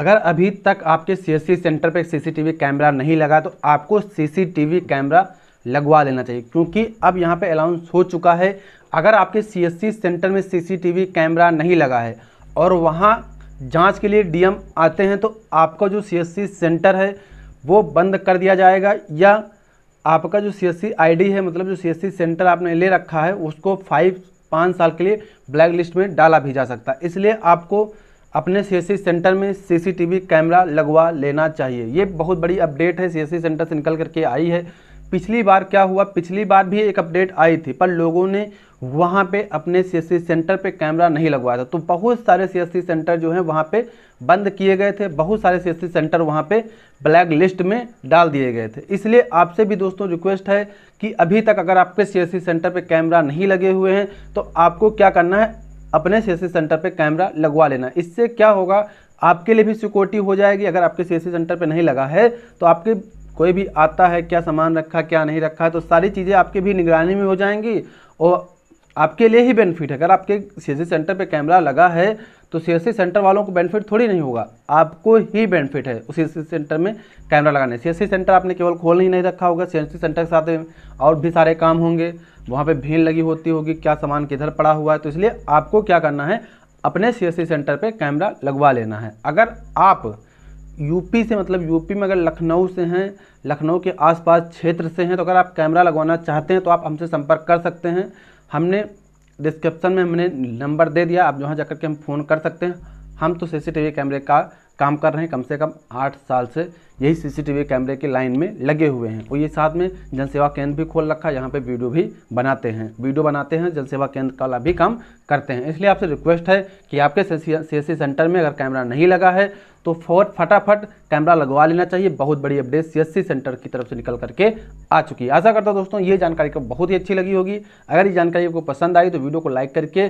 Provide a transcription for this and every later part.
अगर अभी तक आपके सी सेंटर पर सीसीटीवी कैमरा नहीं लगा तो आपको सीसीटीवी कैमरा लगवा लेना चाहिए क्योंकि अब यहाँ पे अलाउंस हो चुका है अगर आपके सी सेंटर में सीसीटीवी कैमरा नहीं लगा है और वहाँ जांच के लिए डीएम आते हैं तो आपका जो सी सेंटर है वो बंद कर दिया जाएगा या आपका जो सी आईडी है मतलब जो सी सेंटर आपने ले रखा है उसको फाइव पाँच साल के लिए ब्लैक लिस्ट में डाला भी जा सकता है इसलिए आपको अपने सी सेंटर में सीसीटीवी कैमरा लगवा लेना चाहिए ये बहुत बड़ी अपडेट है सी सेंटर से निकल करके आई है पिछली बार क्या हुआ पिछली बार भी एक अपडेट आई थी पर लोगों ने वहाँ पे अपने सी सेंटर पे कैमरा नहीं लगवाया था तो बहुत सारे सी सेंटर जो हैं वहाँ पे बंद किए गए थे बहुत सारे सी सेंटर वहाँ पे ब्लैक लिस्ट में डाल दिए गए थे इसलिए आपसे भी दोस्तों रिक्वेस्ट है कि अभी तक अगर आपके सी सेंटर पर कैमरा नहीं लगे हुए हैं तो आपको क्या करना है अपने सेसी सेंटर पे कैमरा लगवा लेना इससे क्या होगा आपके लिए भी सिक्योरिटी हो जाएगी अगर आपके सेसी सेंटर पे नहीं लगा है तो आपके कोई भी आता है क्या सामान रखा क्या नहीं रखा है तो सारी चीज़ें आपकी भी निगरानी में हो जाएंगी और आपके लिए ही बेनिफिट है अगर आपके सी सेंटर पर कैमरा लगा है तो सी सेंटर वालों को बेनिफिट थोड़ी नहीं होगा आपको ही बेनिफिट है उसी सेंटर में कैमरा लगाने सी सेंटर आपने केवल खोल ही नहीं रखा होगा सी सेंटर के साथ और भी सारे काम होंगे वहाँ पर भीड़ लगी होती होगी क्या सामान किधर पड़ा हुआ है तो इसलिए आपको क्या करना है अपने सी सेंटर पर कैमरा लगवा लेना है अगर आप यूपी से मतलब यूपी में अगर लखनऊ से हैं लखनऊ के आसपास क्षेत्र से हैं तो अगर आप कैमरा लगवाना चाहते हैं तो आप हमसे संपर्क कर सकते हैं हमने डिस्क्रिप्शन में मैंने नंबर दे दिया आप जहाँ जाकर के हम फ़ोन कर सकते हैं हम तो सीसीटीवी कैमरे का काम कर रहे हैं कम से कम आठ साल से यही सीसीटीवी कैमरे की लाइन में लगे हुए हैं और ये साथ में जनसेवा केंद्र भी खोल रखा है यहाँ पे वीडियो भी बनाते हैं वीडियो बनाते हैं जनसेवा केंद्र का भी काम करते हैं इसलिए आपसे रिक्वेस्ट है कि आपके सी सेंटर में अगर कैमरा नहीं लगा है तो फोर फटाफट कैमरा लगवा लेना चाहिए बहुत बड़ी अपडेट सीएससी सेंटर की तरफ से निकल करके आ चुकी है आशा करता हूँ दोस्तों ये जानकारी को बहुत ही अच्छी लगी होगी अगर ये जानकारी आपको पसंद आई तो वीडियो को लाइक करके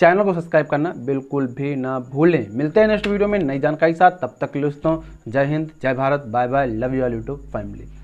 चैनल को सब्सक्राइब करना बिल्कुल भी ना भूलें मिलते हैं नेक्स्ट वीडियो में नई जानकारी के साथ तब तक दोस्तों जय हिंद जय Bharat bye bye love you all YouTube family